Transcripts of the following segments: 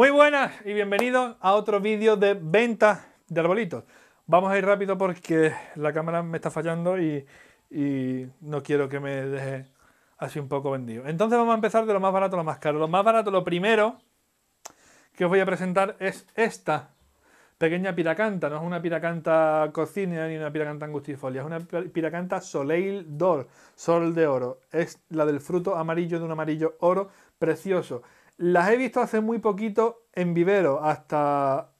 Muy buenas y bienvenidos a otro vídeo de venta de arbolitos. Vamos a ir rápido porque la cámara me está fallando y, no quiero que me deje así un poco vendido. Entonces vamos a empezar de lo más barato a lo más caro. Lo más barato, lo primero que os voy a presentar es esta pequeña piracanta. No es una piracanta cocina ni una piracanta angustifolia, es una piracanta Soleil d'Or, sol de oro. Es la del fruto amarillo de un amarillo oro precioso. Las he visto hace muy poquito en vivero. Hasta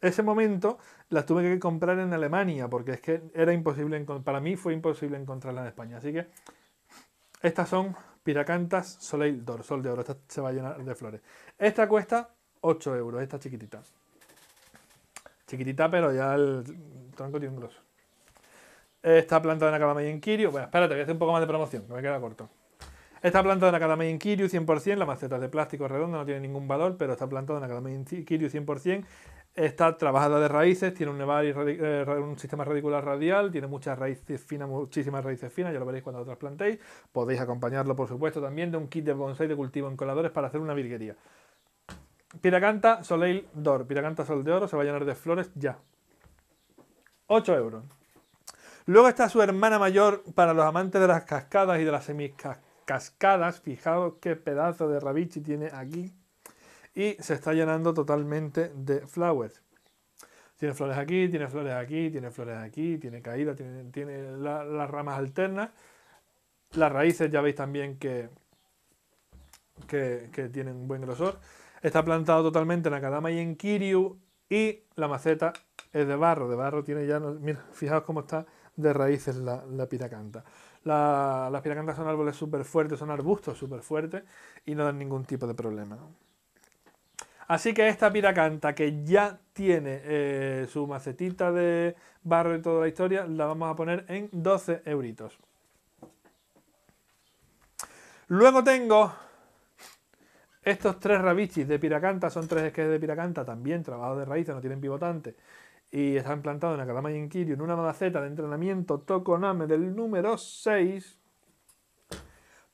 ese momento las tuve que comprar en Alemania porque es que era imposible, para mí fue imposible encontrarlas en España. Así que estas son Piracantas Soleil d'Or, Sol de Oro. Esta se va a llenar de flores. Esta cuesta 8 euros, esta chiquitita. Chiquitita, pero ya el tronco tiene un grosor. Esta planta de calama y kirio Bueno, espérate, voy a hacer un poco más de promoción, que me queda corto. Está plantada en Academia Kiryu 100%, la maceta es de plástico redonda, no tiene ningún valor, pero está plantada en Academia Kiryu 100%. Está trabajada de raíces, tiene un, y eh, un sistema radicular radial, tiene muchas raíces finas, muchísimas raíces finas, ya lo veréis cuando las plantéis. Podéis acompañarlo, por supuesto, también de un kit de bonsai de cultivo en coladores para hacer una virguería. Piracanta Soleil d'Or, Piracanta Sol de Oro, se va a llenar de flores ya. 8 euros. Luego está su hermana mayor para los amantes de las cascadas y de las semiscascadas cascadas. Fijaos qué pedazo de rabichi tiene aquí. Y se está llenando totalmente de flowers. Tiene flores aquí, tiene flores aquí, tiene flores aquí, tiene caída, tiene, las ramas alternas. Las raíces ya veis también que, que, tienen buen grosor. Está plantado totalmente en Akadama y en Kiryu. Y la maceta es de barro. De barro tiene ya. fijaos cómo está de raíces la, la las piracantas son árboles súper fuertes, son arbustos súper fuertes y no dan ningún tipo de problema. Así que esta piracanta que ya tiene eh, su macetita de barro y toda la historia, la vamos a poner en 12 euritos. Luego tengo estos tres rabichis de piracanta, son tres esquejes de piracanta, también trabajados de raíces, no tienen pivotante y está implantado en Akadama y en una maceta de entrenamiento Tokoname del número 6.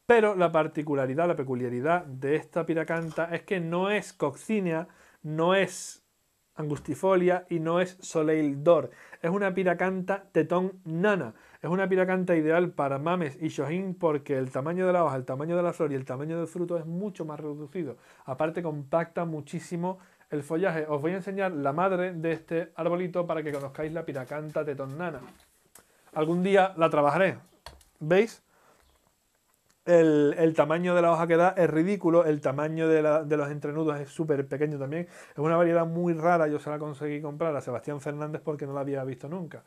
Pero la particularidad, la peculiaridad de esta piracanta es que no es coccinea, no es angustifolia y no es soleil d'or. Es una piracanta tetón nana. Es una piracanta ideal para mames y shohin porque el tamaño de la hoja, el tamaño de la flor y el tamaño del fruto es mucho más reducido. Aparte compacta muchísimo el follaje. Os voy a enseñar la madre de este arbolito para que conozcáis la piracanta tetonnana. Algún día la trabajaré. ¿Veis? El, tamaño de la hoja que da es ridículo, el tamaño de, de los entrenudos es súper pequeño también. Es una variedad muy rara, yo se la conseguí comprar a Sebastián Fernández porque no la había visto nunca.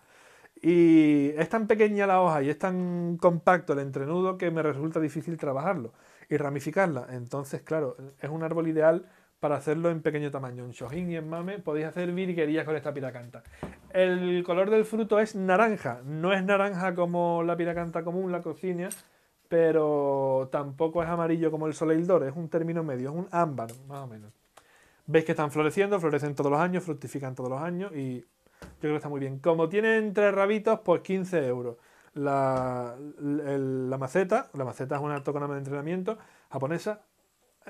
Y es tan pequeña la hoja y es tan compacto el entrenudo que me resulta difícil trabajarlo y ramificarla. Entonces, claro, es un árbol ideal para hacerlo en pequeño tamaño. En shojin y en Mame podéis hacer virguerías con esta piracanta. El color del fruto es naranja. No es naranja como la piracanta común, la cocina pero tampoco es amarillo como el soleildor Es un término medio, es un ámbar, más o menos. Veis que están floreciendo, florecen todos los años, fructifican todos los años y yo creo que está muy bien. Como tienen tres rabitos, pues 15 euros. La, maceta, la maceta es una toconama de entrenamiento japonesa,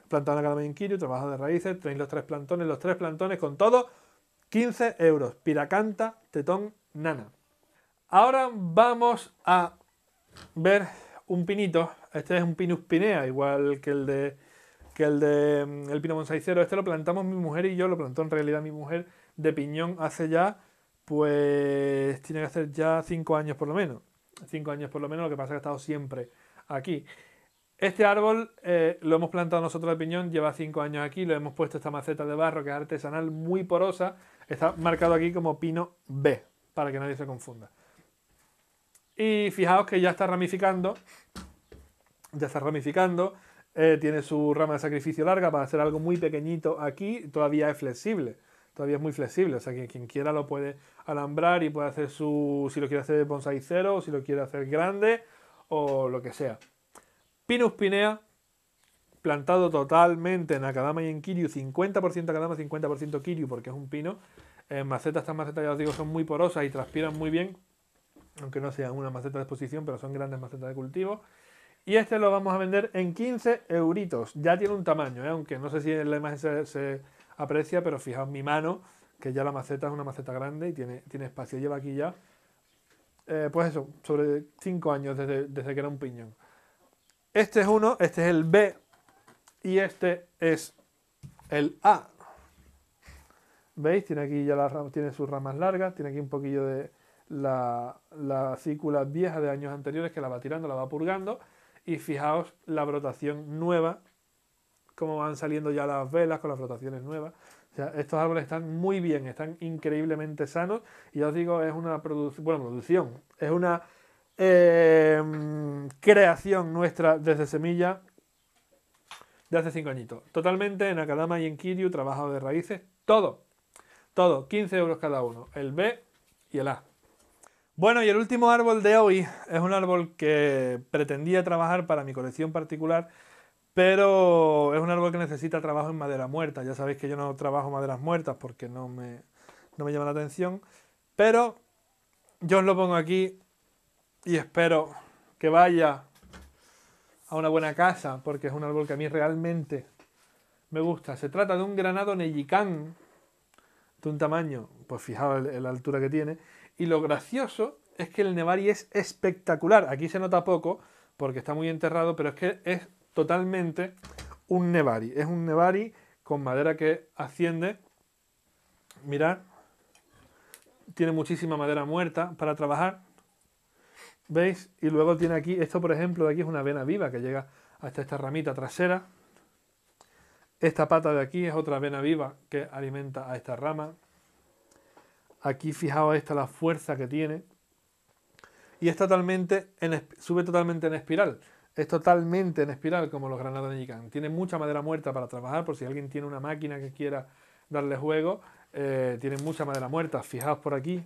Plantado la en Kirio, trabajo de raíces, tenéis los tres plantones, los tres plantones con todo, 15 euros. Piracanta, tetón, nana. Ahora vamos a ver un pinito. Este es un Pinus pinea, igual que el de el de mm, el pino monsaicero. Este lo plantamos mi mujer y yo, lo plantó en realidad mi mujer de piñón hace ya, pues tiene que hacer ya 5 años por lo menos. 5 años por lo menos, lo que pasa es que ha estado siempre aquí. Este árbol eh, lo hemos plantado nosotros de piñón, lleva 5 años aquí, lo hemos puesto esta maceta de barro que es artesanal, muy porosa. Está marcado aquí como pino B, para que nadie se confunda. Y fijaos que ya está ramificando, ya está ramificando, eh, tiene su rama de sacrificio larga para hacer algo muy pequeñito aquí, todavía es flexible, todavía es muy flexible, o sea que quien quiera lo puede alambrar y puede hacer su, si lo quiere hacer bonsai cero, o si lo quiere hacer grande, o lo que sea. Pinus pinea, plantado totalmente en Akadama y en Kiryu, 50% Akadama, 50% Kiryu, porque es un pino. En eh, macetas, estas macetas, ya os digo, son muy porosas y transpiran muy bien, aunque no sean una maceta de exposición, pero son grandes macetas de cultivo. Y este lo vamos a vender en 15 euritos. Ya tiene un tamaño, eh, aunque no sé si en la imagen se, aprecia, pero fijaos mi mano, que ya la maceta es una maceta grande y tiene, tiene espacio. Lleva aquí ya, eh, pues eso, sobre 5 años desde que era un piñón. Este es uno, este es el B y este es el A. ¿Veis? Tiene aquí ya tiene sus ramas largas, tiene aquí un poquillo de la, la cícula vieja de años anteriores que la va tirando, la va purgando. Y fijaos la brotación nueva, cómo van saliendo ya las velas con las brotaciones nuevas. O sea, estos árboles están muy bien, están increíblemente sanos. Y ya os digo, es una producción, bueno, producción, es una Em, creación nuestra desde semilla de hace cinco añitos. Totalmente en Akadama y en Kiryu, trabajado de raíces, todo. Todo, 15 euros cada uno, el B y el A. Bueno, y el último árbol de hoy es un árbol que pretendía trabajar para mi colección particular, pero es un árbol que necesita trabajo en madera muerta. Ya sabéis que yo no trabajo maderas muertas porque no me, no me llama la atención, pero yo os lo pongo aquí y espero que vaya a una buena casa, porque es un árbol que a mí realmente me gusta. Se trata de un granado nellicán, de un tamaño, pues fijaos la altura que tiene, y lo gracioso es que el nevari es espectacular. Aquí se nota poco, porque está muy enterrado, pero es que es totalmente un nevari. Es un nevari con madera que asciende. Mirad, tiene muchísima madera muerta para trabajar ¿Veis? Y luego tiene aquí, esto por ejemplo de aquí es una vena viva que llega hasta esta ramita trasera. Esta pata de aquí es otra vena viva que alimenta a esta rama. Aquí fijaos esta la fuerza que tiene. Y es totalmente en, sube totalmente en espiral. Es totalmente en espiral como los granados de Nikan. Tiene mucha madera muerta para trabajar por si alguien tiene una máquina que quiera darle juego. Eh, tiene mucha madera muerta. Fijaos por aquí,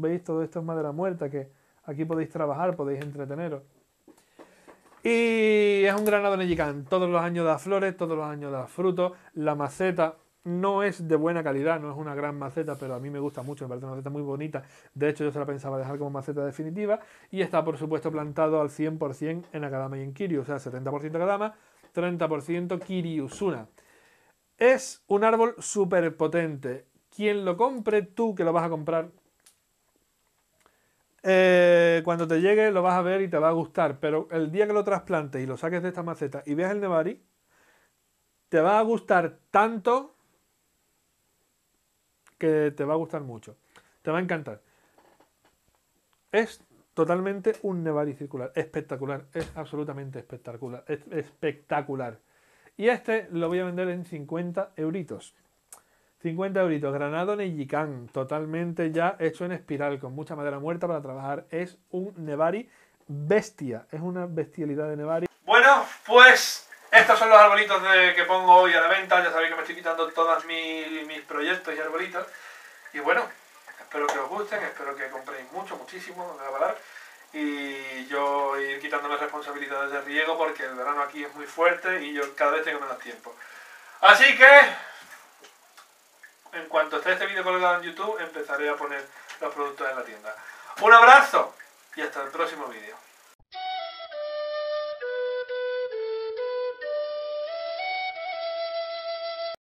veis, todo esto es madera muerta, que aquí podéis trabajar, podéis entreteneros. Y es un granado nellicán. Todos los años da flores, todos los años da frutos. La maceta no es de buena calidad, no es una gran maceta, pero a mí me gusta mucho, me parece una maceta muy bonita. De hecho, yo se la pensaba dejar como maceta definitiva. Y está, por supuesto, plantado al 100% en Akadama y en Kiryu. O sea, 70% Akadama, 30% Kiryusuna. Es un árbol súper potente. Quien lo compre, tú que lo vas a comprar, eh, cuando te llegue lo vas a ver y te va a gustar, pero el día que lo trasplantes y lo saques de esta maceta y veas el Nevari, te va a gustar tanto que te va a gustar mucho. Te va a encantar. Es totalmente un Nevari circular. Espectacular. Es absolutamente espectacular. Es espectacular. Y este lo voy a vender en 50 euritos. 50 euros. granado Neyikan, totalmente ya hecho en espiral, con mucha madera muerta para trabajar. Es un Nevari bestia, es una bestialidad de Nevari. Bueno, pues estos son los arbolitos que pongo hoy a la venta. Ya sabéis que me estoy quitando todos mis, proyectos y arbolitos. Y bueno, espero que os gusten, espero que compréis mucho, muchísimo, a Y yo ir quitándome responsabilidades de riego porque el verano aquí es muy fuerte y yo cada vez tengo menos tiempo. Así que en cuanto esté este vídeo colgado en YouTube, empezaré a poner los productos en la tienda. Un abrazo y hasta el próximo vídeo.